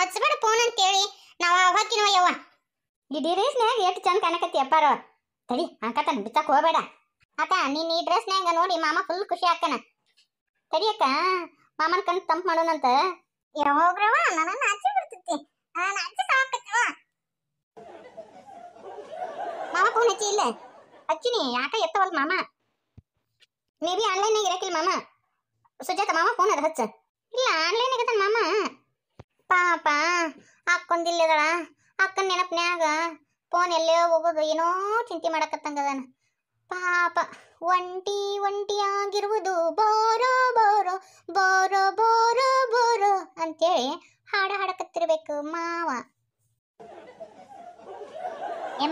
ಹಚ್ಚಬೇಡ phone ಅಂತೇಳಿ ನಾವು ಹೊಕ್ಕಿನವ ಯವ್ವ ಈ ಡ್ರೆಸ್ನ್ಯಾಗ ಎಷ್ಟು ಚಂದ ಕಾಣಕತ್ತಿ ಅಪ್ಪಾರ ತಡಿ ಅಕ್ಕತನ ಬಿಚ್ಚಕ್ ಹೋಗಬೇಡ ಅಕ್ಕ ನೀನು ಈ ಡ್ರೆಸ್ನ್ಯಾಗ ನೋಡಿ ಮಾಮ ಫುಲ್ ಖುಷಿ ಆಗ್ತಾನ ತಡಿ ಅಕ್ಕ ಮಾಮನ ಕಣ್ಣು ತಂಪ್ ಮಾಡೋಣಂತ ಯಾವಾಗ್ರವ ನನ್ನ ಆಚೆ ಬಿಡ್ತೈತಿ ನಾನು ಆಚೆ ಸಾಕತ್ವ ಮಾಮ ಫೋನ್ ಹಚ್ಚಿ ಇಲ್ಲ ಹಚ್ಚಿನಿ ಯಾಕ ಎತ್ತವಲ್ ಮಾಮ ಮೇ ಬಿ ಆನ್ಲೈನ್ಯಾಗ ಇರಕಿಲ್ಲ ಮಾಮ ಸುಜಾತ ಮಾಮ ಫೋನ್ ಅದ ಹಚ್ಚ ಇಲ್ಲ ಆಗತ್ತ ಮಾಮ ಪಾಪ ಅಕ್ಕೊಂದಿಲ್ಲದಳ ಅಕ್ಕನ ನೆನಪನ್ಯಾಗ ಫೋನ್ ಎಲ್ಲೇ ಹೋಗೋದು ಏನೋ ಚಿಂತೆ ಮಾಡಕತ್ತಂಗದಾನ ಪಾಪ ಒಂಟಿ ಒಂಟಿಯಾಗಿರುವುದು ಬೋರೋ ಬೋರೋ ಬೋರೋ ಬೋರೋ ಬೋರೋ ಅಂತೇಳಿ ಹಾಡ ಹಾಡಕತ್ತಿರ್ಬೇಕು ಮಾವ ಏ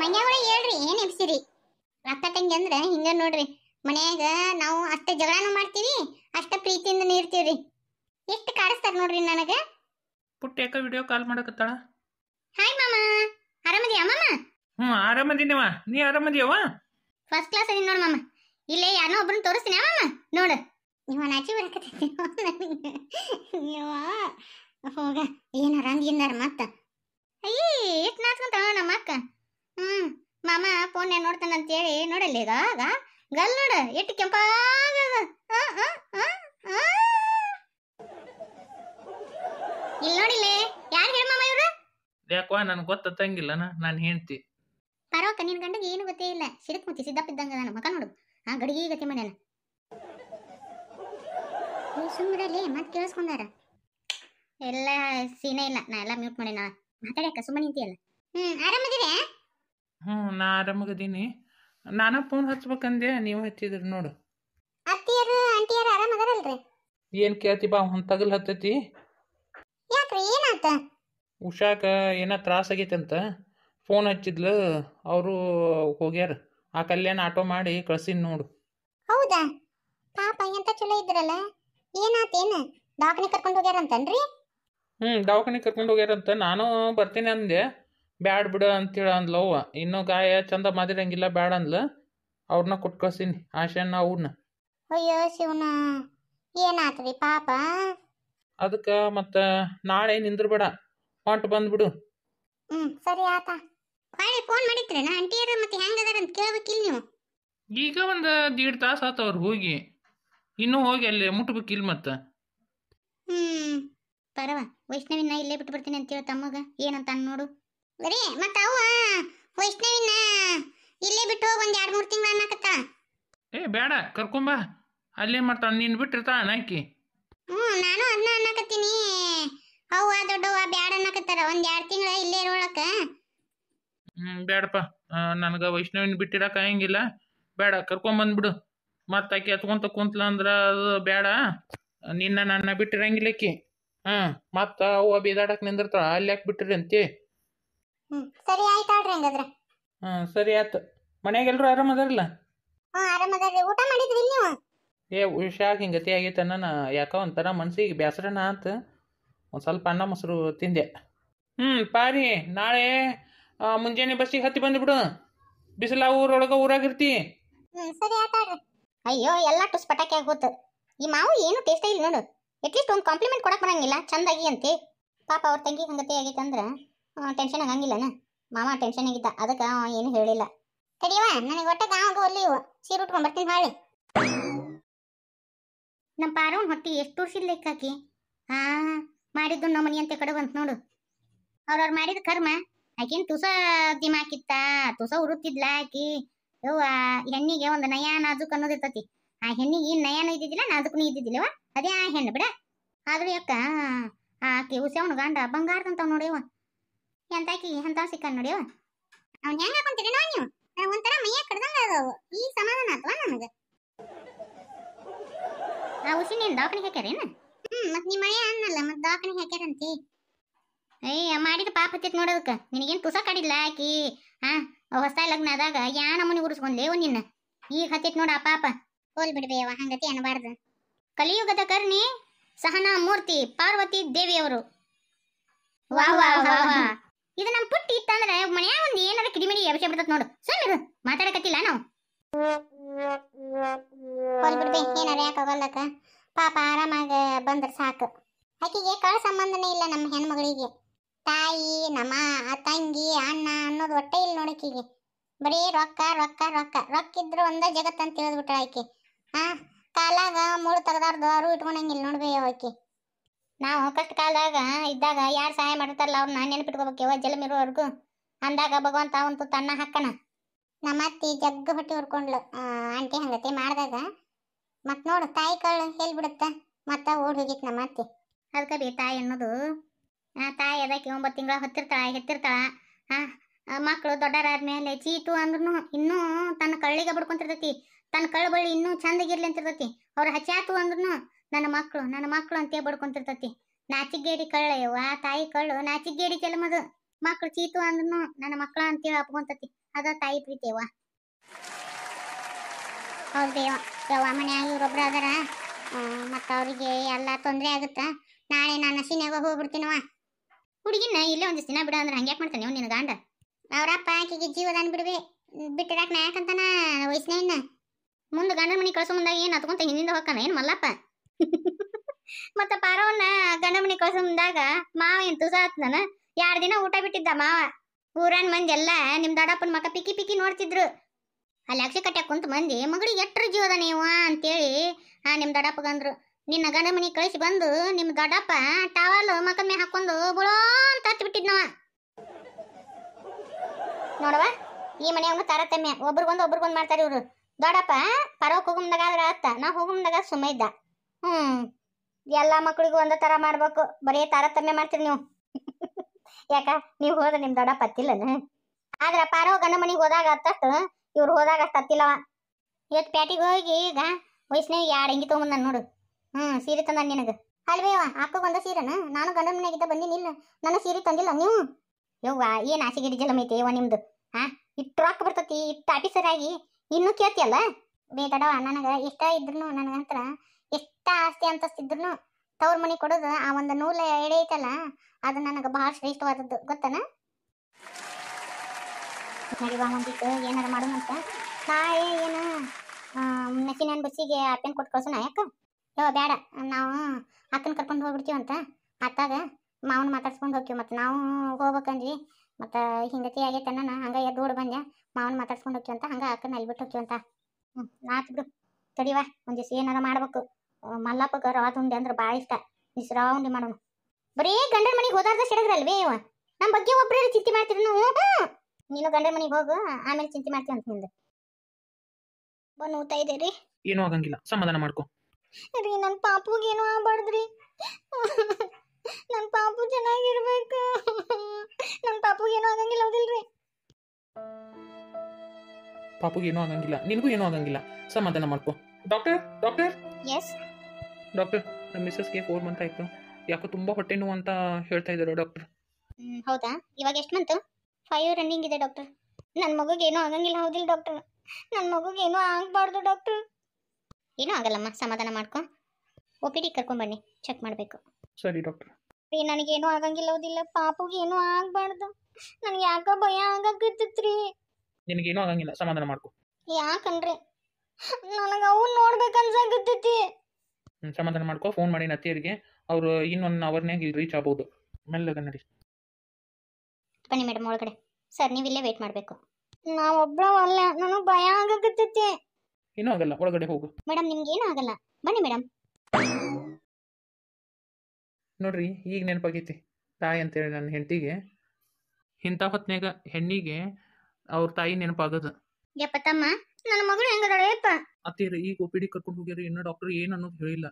ಹೇಳ್ರಿ ಏನು ಎಬ್ಸಿರಿ ರಕ್ತ ತಂಗಿ ಅಂದ್ರೆ ಹಿಂಗ ನೋಡ್ರಿ ಮನೆಯಾಗ ನಾವು ಅಷ್ಟೇ ಜಗಳ ಮಾಡ್ತೀವಿ ಅಷ್ಟ ಪ್ರೀತಿಯಿಂದ ನೀರ್ತೀವ್ರಿ ಎಷ್ಟು ಕಾಡಿಸ್ತಾರೆ ನೋಡ್ರಿ ನನಗೆ ಪುಟ್ಟ ಯಾಕ ವಿಡಿಯೋ ಕಾಲ್ ಮಾಡಕತ್ತಾಳ ಹಾಯ್ ಮಾಮಾ ಆರಾಮದಿಯಾ ಮಾಮಾ ಹ್ಞೂ ಆರಾಮದಿನವ ನೀ ಆರಾಮದಿಯವ ಫಸ್ಟ್ ಕ್ಲಾಸ್ ಅಲ್ಲಿ ನೋಡ್ ಮಾಮ ಇಲ್ಲೇ ಯಾರನ್ನೋ ಒಬ್ಬರನ್ನ ತೋರಿಸ್ತೀನಿ ಆ ಮಾಮ ನೋಡು ಇವ ನಾಚಿ ಬರಕತ್ತೈತಿ ಇವ ಹೋಗ ಏನ ಹರಂಗಿಂದಾರ ಮತ್ತ ಅಯ್ಯ ಎಷ್ಟು ನಾಚ್ಕೊಂತಾವ ನಮ್ಮ ಅಕ್ಕ ಹ್ಮ್ ಮಾಮ ಫೋನ್ ಅಂತ ಅಂತೇಳಿ ನೋಡಲ್ಲ ಈಗ ಆಗ ಗಲ್ ನೋಡು ಎಷ್ಟು ಕೆಂಪಾಗ ಹಾಂ ಹ ಹ ಹ ಇಲ್ಲಿ ನೋಡಿಲೆ ಯಾರು ಹೇಳ ಇವರು ಇವರು ನನಗೆ ಗೊತ್ತ ತಂಗಿಲ್ಲ ನಾನು ಹೇಳ್ತಿ ಪರವಕ್ಕ ನಿನ್ ಗಂಡಗೆ ಏನು ಗೊತ್ತೇ ಇಲ್ಲ ಸಿರಕ್ ಮುತ್ತಿ ಸಿದ್ದಪ್ಪ ಇದ್ದಂಗ ನಾನು ಮಕ ನೋಡು ಆ ಗಡಿಗೆ ಗತಿ ಮಾಡ್ಯಾನ ನೀವು ಸುಮ್ಮನೆ ಮತ್ತೆ ಕೇಳಿಸ್ಕೊಂಡಾರ ಎಲ್ಲ ಸೀನೇ ಇಲ್ಲ ನಾ ಎಲ್ಲ ಮ್ಯೂಟ್ ಮಾಡೇನ ಮಾತಾಡ್ಯಾಕ ಸುಮ್ಮನೆ ನಿಂತಿಯಲ್ಲ ಹ್ಮ್ ಆರಾಮದಿರಿ ಹ್ಞೂ ನಾ ಆರಾಮಾಗದೀನಿ ನಾನು ಫೋನ್ ಹಚ್ಬೇಕಂದೆ ನೀವು ಹಚ್ಚಿದ್ರಿ ನೋಡು ಅತ್ತಿಯರು ಆಂಟಿಯರು ಆರಾಮದಾರಲ್ರಿ ಏನು ಕೇಳ್ತಿ ಬಾ ಅವ್ನು ತಗಲ್ ಹತ್ತತಿ ಏನಾತ ಉಷಾಕ ಏನೋ ಅಂತ ಫೋನ್ ಹಚ್ಚಿದ್ಲು ಅವರು ಹೋಗ್ಯಾರ ಆ ಕಲ್ಯಾಣ ಆಟೋ ಮಾಡಿ ಕಳ್ಸಿನ್ ನೋಡು ಹೌದಾ ಪಾಪ ಎಂತ ಚಲೋ ಇದ್ರಲ್ಲ ಏನಾತೇನು ದವಾಖಾನೆ ಕರ್ಕೊಂಡು ಅಂತನ್ರಿ ಹ್ಮ್ ದವಾಖಾನೆ ಕರ್ಕೊಂಡು ಅಂತ ನಾನು ಬರ್ತೀನಿ ಅಂದೆ ಬ್ಯಾಡ್ ಬಿಡು ಅಂತ ಅಂದ್ಲ ಅವ ಇನ್ನೂ ಗಾಯ ಚಂದ ಮಾದಿರಂಗಿಲ್ಲ ಬ್ಯಾಡ ಅಂದ್ಲ ಅವ್ರನ್ನ ಕೊಟ್ಟು ಕಳ್ಸೀನಿ ಆಶಾನ ಅವ್ರನ್ನ ಅಯ್ಯೋ ಶಿವನ ಏನಾತ್ರಿ ಪಾಪ ಅದಕ್ಕೆ ಮತ್ತು ನಾಳೆ ನಿಂದ್ರಬೇಡ ಹೊಂಟು ಬಂದ್ಬಿಡು ಹ್ಞೂ ಸರಿ ಆತ ಹೊಳ್ಳಿ ಫೋನ್ ನಾ ಆಂಟಿಯರು ಮತ್ತೆ ಹೆಂಗದಾರ ಅಂತ ಕೇಳ್ಬೇಕಿಲ್ಲ ನೀವು ಈಗ ಒಂದು ದೀಡ್ ತಾಸು ಆತ ಅವ್ರು ಹೋಗಿ ಇನ್ನೂ ಹೋಗಿ ಅಲ್ಲಿ ಮುಟ್ಬೇಕಿಲ್ಲ ಮತ್ತೆ ಹ್ಮ್ ಪರವ ವೈಷ್ಣವಿನ ಇಲ್ಲೇ ಬಿಟ್ಟು ಬರ್ತೀನಿ ಅಂತ ಹೇಳಿ ತಮ್ಮಗ ಏನಂತ ನೋಡು ಬರೀ ಮತ್ತೆ ಅವ ವೈಷ್ಣವಿನ ಇಲ್ಲೇ ಬಿಟ್ಟು ಹೋಗಿ ಒಂದು ಎರಡು ಮೂರು ತಿಂಗಳು ಅನ್ನಕತ್ತ ಏ ಬೇಡ ಕರ್ಕೊಂಬ ಅಲ್ಲೇ ಮಾಡ್ತಾಳೆ ನೀನು ಬಿಟ್ಟಿರ್ತಾಳೆ ನಾಕಿ ಹ್ಮ್ ನಾನು ಅದನ್ನ ಅನ್ನಕತ್ತೀನಿ ಅವ್ವ ದೊಡ್ಡವ್ವ ಬ್ಯಾಡ ಅನ್ನಕತ್ತಾರ ಒಂದ್ ಎರಡ್ ತಿಂಗಳ ಇಲ್ಲೇ ಇರೋಳಕ ಹ್ಮ್ ಬೇಡಪ್ಪ ನನಗ ವೈಷ್ಣವಿನ ಬಿಟ್ಟಿರಕ ಹಂಗಿಲ್ಲ ಬೇಡ ಕರ್ಕೊಂಡ್ ಬಂದ್ಬಿಡು ಮತ್ತ ಆಕಿ ಎತ್ಕೊಂತ ಕುಂತ್ಲ ಅಂದ್ರ ಅದು ಬೇಡ ನಿನ್ನ ನನ್ನ ಬಿಟ್ಟಿರಂಗಿಲ್ಲ ಆಕಿ ಹ್ಮ್ ಮತ್ತ ಅವ್ವ ಬೀದಾಡಕ್ ನಿಂದಿರ್ತಾಳ ಅಲ್ಲಿ ಯಾಕೆ ಬಿಟ್ಟಿರಿ ಅಂತಿ ಹ್ಮ್ ಸರಿ ಆಯ್ತು ಆಡ್ರಿ ಹಂಗಾದ್ರ ಹಾ ಸರಿ ಆಯ್ತು ಮನ್ಯಾಗ ಎಲ್ರು ಆರಾಮದಾರಲ್ಲ ಹ್ಮ್ ಆರಾಮದಾರ್ರಿ ಊಟ ಮಾಡಿದ್ರಿ ನೀವು ಏ ಉಷಾಗ್ ಹಿಂಗತಿ ಆಗೈತೆ ನಾನು ಯಾಕೋ ಒಂಥರ ಮನ್ಸಿಗೆ ಬೇಸರನ ಅಂತ ಒಂದು ಸ್ವಲ್ಪ ಅನ್ನ ಮೊಸರು ತಿಂದೆ ಹ್ಞೂ ಪಾರಿ ನಾಳೆ ಮುಂಜಾನೆ ಬಸ್ಸಿಗೆ ಹತ್ತಿ ಬಂದುಬಿಡು ಬಿಸಿಲ ಊರೊಳಗೆ ಊರಾಗಿರ್ತಿ ಸರಿ ಅಯ್ಯೋ ಎಲ್ಲ ಟುಸ್ ಪಟಾಕಿ ಆಗೋತು ಈ ಮಾವು ಏನು ಟೇಸ್ಟ್ ಇಲ್ಲ ನೋಡು ಅಟ್ಲೀಸ್ಟ್ ಒಂದು ಕಾಂಪ್ಲಿಮೆಂಟ್ ಕೊಡಕ್ಕೆ ಬರಂಗಿಲ್ಲ ಚಂದಾಗಿ ಅಂತೆ ಪಾಪ ಅವ್ರ ತಂಗಿ ಸಂಗತಿ ಆಗೈತೆ ಅಂದ್ರೆ ಟೆನ್ಷನ್ ಆಗಂಗಿಲ್ಲನ ಮಾಮ ಟೆನ್ಷನ್ ಆಗಿದ್ದ ಅದಕ್ಕೆ ಏನು ಹೇಳಿಲ್ಲ ತಡಿಯವ ನನಗೆ ಒಟ್ಟಾಗ ಆಗ ಒಲ್ಲಿ ಸೀರೆ ಬರ್ತೀನಿ ಹಾಳಿ ನಮ್ಮ ಪಾರವನ್ ಹೊಟ್ಟಿ ಎಷ್ಟು ವರ್ಷದ ಲೆಕ್ಕಾಕಿ ಹಾ ಮಾಡಿದ್ದು ನಮ್ಮ ಅಂತ ಕಡೆ ಬಂತ ನೋಡು ಅವ್ರವ್ರು ಮಾಡಿದ ಕರ್ಮ ಆಕಿನ್ ತುಸ ದಿಮಾಕಿತ್ತ ತುಸ ಉರುತ್ತಿದ್ಲ ಆಕಿ ಯವ್ವ ಹೆಣ್ಣಿಗೆ ಒಂದು ನಯ ನಾಜುಕ್ ಅನ್ನೋದಿರ್ತತಿ ಆ ಹೆಣ್ಣಿಗೆ ಈ ನಯನ ಇದ್ದಿದ್ದಿಲ್ಲ ನಾಜುಕ್ನು ಇದ್ದಿದ್ದಿಲ್ಲವ ಅದೇ ಆ ಹೆಣ್ಣು ಬಿಡ ಆದ್ರೂ ಯಾಕ ಆಕಿ ಉಸವನ ಗಂಡ ಬಂಗಾರದಂತವ್ ನೋಡಿಯವ ಎಂತಾಕಿ ಎಂತ ಸಿಕ್ಕ ನೋಡಿಯವ ಅವ್ನ ಹೆಂಗ ಹಾಕೊಂತೀರಿ ನೀವು ಒಂಥರ ಮೈಯ ಕಡ್ದಂಗ ಈ ಸಮಾಧಾನ ಆತವ ನನಗೆ ಆ ಉಸಿನೇನು ದವಾಖಾನೆ ಹಾಕ್ಯಾರೇನು ನಿಮ್ಮ ಮನೆ ಅನ್ನಲ್ಲ ಮಾಡಿದ ಪಾಪ ಹತ್ತಿತ್ತು ನೋಡೋದಕ್ಕೆ ನಿನಗೇನು ತುಸ ಕಾಡಿಲ್ಲ ಆಕಿ ಹಾ ಹೊಸ ಲಗ್ನ ಆದಾಗ ಯಾ ನಮ್ಮನೆ ಉರಿಸ್ಕೊಂಡ್ಲೇವು ನಿನ್ನ ಈಗ ಹತ್ತಿತ್ತು ನೋಡ ಪಾಪ ಹೋಲ್ ಬಿಡ್ಬೇವ ಹಂಗತಿ ಅನ್ನಬಾರ್ದು ಕಲಿಯುಗದ ಕರ್ಣಿ ಸಹನಾ ಮೂರ್ತಿ ಪಾರ್ವತಿ ದೇವಿಯವರು ವಾ ವಾ ವಾ ವಾ ಇದು ನಮ್ಮ ಪುಟ್ಟಿ ಇತ್ತಂದ್ರೆ ಮನ್ಯಾಗ ಒಂದು ಏನಾರ ಕಿಡಿಮಿಡಿ ಎಬ್ಸೆ ಬಿಡ್ತದ ನೋಡು ಸುಮ್ಮನೆ ಮಾತಾಡಕತ್ತಿಲ್ಲ ನಾವು ಹೊಲ್ಬಿಡ್ಬಿ ಏನಾರ ಯಾಕೆ ಪಾಪ ಆರಾಮಾಗ ಬಂದ್ರೆ ಸಾಕು ಆಕೆಗೆ ಕಳ ಸಂಬಂಧನೇ ಇಲ್ಲ ನಮ್ಮ ಹೆಣ್ಮಗಳಿಗೆ ತಾಯಿ ನಮ್ಮ ತಂಗಿ ಅಣ್ಣ ಅನ್ನೋದು ಒಟ್ಟೆ ಇಲ್ಲ ನೋಡಕಿಗೆ ಬರೀ ರೊಕ್ಕ ರೊಕ್ಕ ರೊಕ್ಕ ರೊಕ್ಕ ಇದ್ರೆ ಒಂದ ಜಗತ್ತು ಅಂತ ತಿಳಿದ್ಬಿಟ್ರ ಆಕೆ ಆ ಕಾಲಾಗ ಮೂರು ತೆಗ್ದಾರ್ದು ಅವರು ಇಟ್ಕೊಂಡಂಗಿಲ್ಲ ನೋಡ್ಬೇ ಆಕೆ ನಾವು ಕಷ್ಟ ಕಾಲದಾಗ ಇದ್ದಾಗ ಯಾರು ಸಹಾಯ ಮಾಡಿರ್ತಾರಲ್ಲ ಅವ್ರನ್ನ ನೆನಪಿಟ್ಕೋಬೇಕು ಯಾವ ಅಂದಾಗ ಭಗವಂತ ಅವಂತು ತನ್ನ ಹಾಕಣ ನಮ್ಮ ಅತ್ತಿ ಜಗ್ಗ ಹೊಟ್ಟೆ ಹುರ್ಕೊಂಡ್ಲು ಆಂಟಿ ಹಂಗತೆ ಮಾಡಿದಾಗ ಮತ್ತೆ ನೋಡು ತಾಯಿ ಕಳ್ಳ ಹೇಳ್ಬಿಡುತ್ತ ಮತ್ತೆ ಓಡಿ ಹೋಗಿತ್ತು ನಮ್ಮ ಅತ್ತಿ ಅದಕ್ಕೆ ಬಿ ತಾಯಿ ಅನ್ನೋದು ತಾಯಿ ಅದಕ್ಕೆ ಒಂಬತ್ತು ತಿಂಗಳ ಹೊತ್ತಿರ್ತಾಳ ಹೆತ್ತಿರ್ತಾಳ ಆ ಮಕ್ಕಳು ದೊಡ್ಡರಾದ್ಮೇಲೆ ಚೀತು ಅಂದ್ರೂ ಇನ್ನೂ ತನ್ನ ಕಳ್ಳಿಗೆ ಬಡ್ಕೊಂತಿರ್ತೈತಿ ತನ್ನ ಕಳ್ಳ ಬಳ್ಳಿ ಇನ್ನೂ ಚಂದಗಿರ್ಲಿ ಅಂತಿರ್ತೈತಿ ಅವ್ರ ಹಚ್ಚಾತು ಅಂದ್ರೂ ನನ್ನ ಮಕ್ಕಳು ನನ್ನ ಮಕ್ಕಳು ಅಂತೇ ಬಡ್ಕೊಂತಿರ್ತೈತಿ ನಾಚಿಗೇಡಿ ಆ ತಾಯಿ ಕಳ್ಳು ನಾಚಿಗೇಡಿ ಕೆಲಮದು ಮಕ್ಕಳು ಚೀತು ಅಂದ್ರೂ ನನ್ನ ಮಕ್ಕಳು ಅಂತೇಳಿ ಅಪ್ಕೊಂತತಿ ಅದು ತಾಯಿ ಪ್ರೀತಿವ ಹೌದೇವ ಯವ್ವ ಮನ್ಯಾಗ ಇವ್ರೊಬ್ರು ಅದಾರ ಅವ್ರಿಗೆ ಎಲ್ಲ ತೊಂದರೆ ಆಗುತ್ತಾ ನಾಳೆ ನಾನು ಸಿನ್ಯಾಗ ಹೋಗ್ಬಿಡ್ತೀನವ ಹುಡುಗಿನ ಇಲ್ಲೇ ಒಂದಿಷ್ಟು ದಿನ ಬಿಡ ಅಂದ್ರೆ ಹಂಗ್ಯಾಕ್ ಮಾಡ್ತಾನೆ ಅವ್ನು ನಿನ್ನ ಗಂಡ ಅವರಪ್ಪ ಆಕೆಗೆ ಜೀವದಾನ ಬಿಡುವೆ ಬಿಟ್ಟಿಡಾಕ ನಾ ಯಾಕಂತಾನ ವಯಸ್ಸಿನ ಇನ್ನ ಮುಂದೆ ಗಂಡನ ಮನೆ ಮುಂದಾಗ ಏನು ಹತ್ಕೊಂತ ಹಿಂದಿಂದ ಹೋಗ್ತಾನೆ ಏನು ಮಲ್ಲಪ್ಪ ಮತ್ತೆ ಪಾರವನ್ನ ಗಂಡ ಮನೆ ಕಳ್ಸೋ ಮುಂದಾಗ ಮಾವ ಏನು ತುಸ ನಾನು ಎರಡು ದಿನ ಊಟ ಬಿಟ್ಟಿದ್ದ ಮಾವ ಊರನ್ ಮಂದಿ ಎಲ್ಲ ನಿಮ್ ದಾಡಪ್ಪನ ಮಕ ಪಿಕಿ ಪಿಕಿ ನೋಡ್ತಿದ್ರು ಅಲ್ಲಿ ಅಕ್ಷಿ ಕಟ್ಟ್ಯಾಕ ಕುಂತ ಮಂದಿ ಮಗಳಿ ಎಟ್ರ ಜೀವದ ನೀವ ಅಂತೇಳಿ ಆ ನಿಮ್ ನಿನ್ನ ಗಂಡ ಮನಿ ಕಳಿಸಿ ಬಂದು ನಿಮ್ ದೊಡ್ಡಪ್ಪ ಟವಲ್ ಮಕ ಮೇ ಹಾಕೊಂಡು ಬುಳೋ ಅಂತ ಹತ್ತಿ ಬಿಟ್ಟಿದ್ನವ ನೋಡವ ಈ ಮನೆಯವ್ನು ತಾರತಮ್ಯ ಒಬ್ರಿಗೊಂದು ಒಬ್ರಿಗೊಂದು ಮಾಡ್ತಾರೆ ಇವರು ದೊಡ್ಡಪ್ಪ ಪರವಕ್ಕೆ ಹೋಗುಮ್ದಾಗ ಆದ್ರೆ ಅತ್ತ ನಾ ಹೋಗುಮ್ದಾಗ ಸುಮ್ಮ ಇದ್ದ ಹ್ಮ್ ಎಲ್ಲಾ ಮಕ್ಕಳಿಗೂ ಒಂದೇ ತರ ಮಾಡ್ಬೇಕು ಬರೀ ತಾರತಮ್ಯ ಮಾಡ್ತೀರಿ ನೀವು ಯಾಕ ನೀವು ಹೋದ್ರೆ ನಿಮ್ ದೊಡ್ಡ ಪತ್ತಿಲ್ಲನ ಆದ್ರ ಪಾರೋ ಗಂಡ ಮನಿಗೆ ಹೋದಾಗ ಅತ್ತಷ್ಟು ಇವ್ರು ಹೋದಾಗ ಅಷ್ಟು ಹತ್ತಿಲ್ಲವ ಇವತ್ತು ಪ್ಯಾಟಿಗೆ ಹೋಗಿ ಈಗ ವಯಸ್ಸಿನಾಗ ಯಾರ್ ಅಂಗಿ ತೊಗೊಂಡ್ ನೋಡು ಹ್ಮ್ ಸೀರೆ ತಂದ ನಿನಗೆ ಅಲ್ವೇವ ಅಕ್ಕ ಬಂದ ಸೀರೆನ ನಾನು ಗಂಡನ ಮನೆಯಾಗಿದ್ದ ಬಂದಿನಿಲ್ಲ ನನಗೆ ಸೀರೆ ತಂದಿಲ್ಲ ನೀವು ಯವ್ವ ಏನು ಆಸೆಗಿರಿ ಜಲಮೈತಿ ಯವ್ವ ನಿಮ್ದು ಹಾ ಇಟ್ಟು ರೊಕ್ಕ ಬರ್ತತಿ ಇಟ್ಟು ಆಫೀಸರ್ ಆಗಿ ಇನ್ನೂ ಕೇಳ್ತಿಯಲ್ಲ ತಡ ನನಗ ಇಷ್ಟ ಇದ್ರು ನನಗಂತರ ಇಷ್ಟ ಆಸ್ತಿ ಅಂತಸ್ತಿದ್ರು ತವ್ರ ಮನೆ ಕೊಡೋದು ಆ ಒಂದು ನೂಲ ಎಡೆ ಐತಲ್ಲ ಅದು ನನಗೆ ಭಾಳ ಶ್ರೇಷ್ಠವಾದದ್ದು ಗೊತ್ತನ ನಡಿವಾ ಏನಾರ ಮಾಡೋಣಂತ ತಾಯಿ ಏನು ಮೆಸಿನ ಬಸ್ಸಿಗೆ ಅಪ್ಪನ ಕೊಟ್ಟು ಕಳ್ಸೋಣ ಯಾಕೆ ಯೋ ಬೇಡ ನಾವು ಅಕ್ಕನ ಕರ್ಕೊಂಡು ಹೋಗ್ಬಿಡ್ತೀವಂತ ಅತ್ತಾಗ ಮಾವನ ಮಾತಾಡ್ಸ್ಕೊಂಡು ಹೋಗ್ತೀವಿ ಮತ್ತು ನಾವು ಹೋಗ್ಬೇಕಂದ್ವಿ ಮತ್ತು ಹಿಂಗತಿ ಆಗೈತೆ ನಾನು ಹಂಗೆ ಎದ್ದು ಓಡ್ ಬಂದೆ ಮಾವನ ಮಾತಾಡ್ಸ್ಕೊಂಡು ಹೋಗ್ತೀವಂತ ಹಂಗೆ ಅಕ್ಕನ ಅಲ್ಲಿ ಬಿಟ್ಟು ಹೋಗ್ತೀವಂತ ಹ್ಞೂ ನಾಲ್ಕು ಬಿಡು ತಡಿವಾ ಒಂದು ದಿವಸ ಏನಾರ ಮಾಡ್ಬೇಕು ಮಲ್ಲಪ್ಪಗ ರವಾ ಉಂಡೆ ಅಂದ್ರೆ ಭಾಳ ಇಷ್ಟ ನಿಸ್ರಾ ಉಂಡೆ ಮಾಡೋಣ ಬರೀ ಗಂಡನ ಮನೆಗೆ ಹೋದಾರ್ದ ಸೆಡಗ್ರಲ್ವೇ ಇವ ನಮ್ಮ ಬಗ್ಗೆ ಒಬ್ಬರೇ ಚಿಂತೆ ಮಾಡ್ತೀರಿ ನೀವು ನೀನು ಗಂಡನ ಮನೆಗೆ ಹೋಗು ಆಮೇಲೆ ಚಿಂತೆ ಮಾಡ್ತೀವಿ ಅಂತ ನಿಂದು ಬಂದು ಊಟ ಇದೆ ರೀ ಏನೂ ಆಗಂಗಿಲ್ಲ ಸಮಾಧಾನ ಮಾಡ್ಕೋ ರೀ ನನ್ನ ಪಾಪುಗೆ ಏನೂ ಆಗಬಾರ್ದ್ರಿ ನನ್ನ ಪಾಪು ಚೆನ್ನಾಗಿರ್ಬೇಕು ನನ್ನ ಪಾಪುಗೆ ಏನೂ ಆಗಂಗಿಲ್ಲ ಹೌದಿಲ್ರಿ ಪಾಪುಗೆ ಏನೂ ಆಗಂಗಿಲ್ಲ ನಿನಗೂ ಏನು ಆಗಂಗಿಲ್ಲ ಸಮಾಧಾನ ಮಾಡ್ಕೋ ಡಾಕ್ಟರ್ ಡಾಕ್ಟರ್ ಎಸ್ ಡಾಕ್ಟರ್ ನಮ್ಮ ಮಿಸ್ಸಸ್ಗೆ ಫೋರ್ ಮಂತ್ ಆಯಿತು ಯಾಕೋ ತುಂಬ ಹೊಟ್ಟೆ ನೋವು ಅಂತ ಹೇಳ್ತಾ ಇದ್ದಾರೆ ಡಾಕ್ಟರ್ ಹೌದಾ ಇವಾಗ ಎಷ್ಟು ಮಂತು ಫೈವ್ ರನ್ನಿಂಗ್ ಇದೆ ಡಾಕ್ಟರ್ ನನ್ನ ಮಗುಗೆ ಏನೂ ಆಗಂಗಿಲ್ಲ ಹೌದಿಲ್ಲ ಡಾಕ್ಟರ್ ನನ್ನ ಮಗುಗೆ ಏನೂ ಆಗಬಾರ್ದು ಡಾಕ್ಟರ್ ಏನೂ ಆಗಲ್ಲಮ್ಮ ಸಮಾಧಾನ ಮಾಡ್ಕೊ ಒ ಪಿ ಡಿ ಕರ್ಕೊಂಬನ್ನಿ ಚೆಕ್ ಮಾಡಬೇಕು ಸರಿ ಡಾಕ್ಟರ್ ನನಗೆ ನನಗೇನೂ ಆಗಂಗಿಲ್ಲ ಹೌದಿಲ್ಲ ಪಾಪುಗೆ ಏನೂ ಆಗಬಾರ್ದು ನನಗೆ ಯಾಕೋ ಭಯ ಆಗಕತ್ತೈತ್ರಿ ನಿನಗೇನೂ ಆಗಂಗಿಲ್ಲ ಸಮಾಧಾನ ಮಾಡ್ಕೊ ಯಾಕಂದ್ರೆ ನನಗೆ ಅವನ್ ನೋಡ್ಬೇಕ ಅನ್ಸಾಕತ್ತೈತಿ ಸಮಾಧಾನ ಮಾಡ್ಕೋ ಫೋನ್ ಮಾಡಿ ನತ್ತಿಯರಿಗೆ ಅವರು ಇನ್ನೊಂದು ಅವರ್ನಾಗ ಇಲ್ಲಿ ರೀಚ್ ಆಗ್ಬೋದು ಮೆಲ್ಲಗ ನಡಿ ಬನ್ನಿ ಮೇಡಮ್ ಒಳಗಡೆ ಸರ್ ನೀವು ಇಲ್ಲೇ ವೇಟ್ ಮಾಡಬೇಕು ನಾವು ಒಬ್ಳ ಅಲ್ಲ ನನಗೆ ಭಯ ಆಗಕತ್ತೈತಿ ಏನೂ ಆಗಲ್ಲ ಒಳಗಡೆ ಹೋಗು ಮೇಡಮ್ ನಿಮ್ಗೆ ಏನೂ ಆಗಲ್ಲ ಬನ್ನಿ ಮೇಡಮ್ ನೋಡ್ರಿ ಈಗ ನೆನಪಾಗೈತಿ ತಾಯಿ ಅಂತೇಳಿ ನನ್ನ ಹೆಂಡತಿಗೆ ಇಂಥ ಹೊತ್ನ್ಯಾಗ ಹೆಣ್ಣಿಗೆ ಅವ್ರ ತಾಯಿ ನೆನಪಾಗದು ಯಪ್ಪ ತಮ್ಮ ನನ್ನ ಮಗಳು ಹೆಂಗದಾಳೆ ಯಪ್ಪ ಅತ್ತೀರ ಈಗ ಒಪಿಡಿ ಕರ್ಕೊಂಡು ಹೋಗ್ಯಾರ ಇನ್ನ ಡಾಕ್ಟರ್ ಏನ್ ಅನ್ನೋದು ಹೇಳಿಲ್ಲ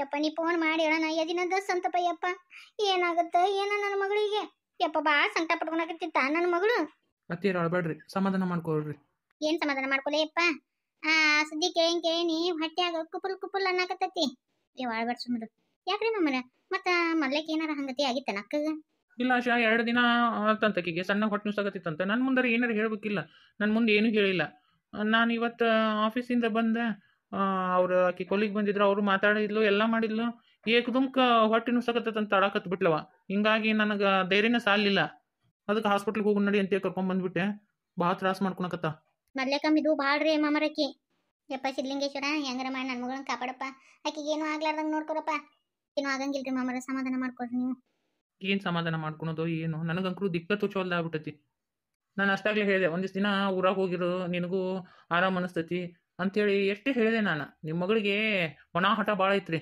ಯಪ್ಪ ನೀ ಫೋನ್ ಮಾಡಿ ಹೇಳೋಣ ಎದಿನ ದಸ್ ಅಂತ ಪಯ್ಯಪ್ಪ ಏನಾಗತ್ತ ಏನ ನನ್ನ ಮಗಳಿಗೆ ಯಪ್ಪ ಬಾ ಸಂಕಟ ಪಟ್ಕೊಳಕತ್ತಿತ್ತ ನನ್ನ ಮಗಳು ಅತ್ತೀರ ಅಳಬೇಡ್ರಿ ಸಮಾಧಾನ ಮಾಡ್ಕೊಳ್ರಿ ಏನ್ ಸಮಾಧಾನ ಮಾಡ್ಕೊಲೆ ಯಪ್ಪ ಆ ಸುದ್ದಿ ಕೇಳಿ ನೀ ಹೊಟ್ಯಾಗ ಕುಪುಲ್ ಕುಪುಲ್ ಅನ್ನಕತ್ತತಿ ಏ ಅಳಬೇಡ್ ಸುಮ್ಮನೆ ಯಾಕ್ರಿ ಮಮ್ಮನ ಮತ್ತ ಮಲ್ಲಕ್ಕೆ ಏನಾರ ಹಂಗತಿ ಆಗಿತ್ತ ನಕ್ಕಗ ಇಲ್ಲ ಆಶಾ ಎರಡು ದಿನ ಆಗ್ತಂತಕಿಗೆ ಸಣ್ಣ ಹೊಟ್ಟೆ ನುಸಾಗತ್ತಿತ್ತಂತ ನನ್ನ ಮುಂದಾರ ಏನಾರ ಹೇಳ್ಬೇಕಿಲ್ಲ ನನ್ನ ಮುಂದೆ ಏನು ಹೇಳಿಲ್ಲ ನಾನು ಇವತ್ತು ಆಫೀಸಿಂದ ಬಂದೆ ಅವರು ಆಕೆ ಕೊಲಿಗೆ ಬಂದಿದ್ರು ಅವರು ಮಾತಾಡಿದ್ಲು ಎಲ್ಲ ಮಾಡಿದ್ಲು ಏಕದುಮ್ಕ ಹೊಟ್ಟೆ ಅಂತ ತಡಾಕತ್ ಬಿಟ್ಲವ ಹಿಂಗಾಗಿ ನನಗೆ ಧೈರ್ಯನ ಸಾಲಿಲ್ಲ ಅದಕ್ಕೆ ಹಾಸ್ಪಿಟ್ಲಿಗೆ ಹೋಗಿ ನಡಿ ಅಂತ ಕರ್ಕೊಂಡ್ ಬಂದ್ಬಿಟ್ಟೆ ಭಾಳ ತ್ರಾಸ ಮಾಡ್ಕೊಳಕತ್ತ ಮರ್ಲೇಕಮ್ ಇದು ಭಾಳ ರೀ ಮಾಮರಕ್ಕಿ ಯಪ್ಪ ಸಿದ್ಲಿಂಗೇಶ್ವರ ಹೆಂಗ್ರ ಮಾಡಿ ನನ್ನ ಮಗಳನ್ನ ಕಾಪಾಡಪ್ಪ ಆಕಿಗೆ ಏನು ಆಗ್ಲಾರ್ದಂಗ್ ನೋಡ್ಕೊರಪ್ಪ ಏನು ಆಗಂಗಿಲ್ರಿ ಮಾಮರ ಸಮಾಧಾನ ಮಾಡ್ಕೊಡ್ರಿ ನೀವು ಏನು ಸಮಾಧಾನ ಮಾಡ್ಕೊಳೋದು ಏನು ನನಗಂಕರು ದಿಕ್ಕ ತುಚ್ಚವಲ್ದ ಆಗ್ಬಿಟ್ಟತಿ ನಾನು ಅಷ್ಟಾಗಲೇ ಹೇಳಿದೆ ಒಂದಿಷ್ಟು ದಿನ ಊರಾಗ ಹೋಗಿರೋ ನಿನಗೂ ಆರಾಮ ಅನಿಸ್ತೈತಿ ಅಂತೇಳಿ ಎಷ್ಟೇ ಹೇಳಿದೆ ನಾನು ನಿಮ್ಮ ಮಗಳಿಗೆ ಒಣ ಹಠ ಭಾಳ ಐತ್ರಿ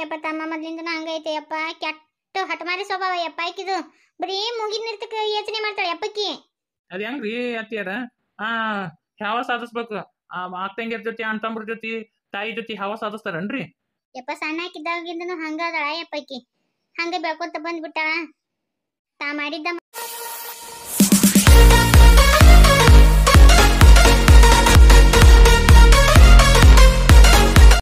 ಯಪ್ಪ ತಮ್ಮ ಮೊದಲಿಂದ ಹಂಗೈತೆ ಯಪ್ಪ ಕೆಟ್ಟ ಹಠಮಾರಿ ಸ್ವಭಾವ ಯಪ್ಪ ಇದು ಬರೀ ಮುಗಿದ ನಿರ್ತಕ್ಕೆ ಯೋಚನೆ ಮಾಡ್ತಾಳೆ ಯಪ್ಪಕ್ಕಿ ಅದು ರೀ ಅತ್ತಿಯರ ಆ ಯಾವ ಸಾಧಿಸ್ಬೇಕು ಆ ಅಕ್ಕಂಗಿಯರ ಜೊತೆ ಅಂತಂಬ್ರ ಜೊತೆ ತಾಯಿ ಜೊತೆ ಯಾವ ಸಾಧಿಸ್ತಾರನ್ರಿ ಯಪ್ಪ ಸಣ್ಣ ಹಾಕಿದ್ದಾಗಿಂದನು ಹಂಗದಳ ಯಪ್ಪಕ್ಕಿ ಹಂಗ ಬೆಳ್ಕೊತ ಬಂದ್ಬಿಟ್ಟಾಳ ತಾ ಮಾಡಿದ್ದ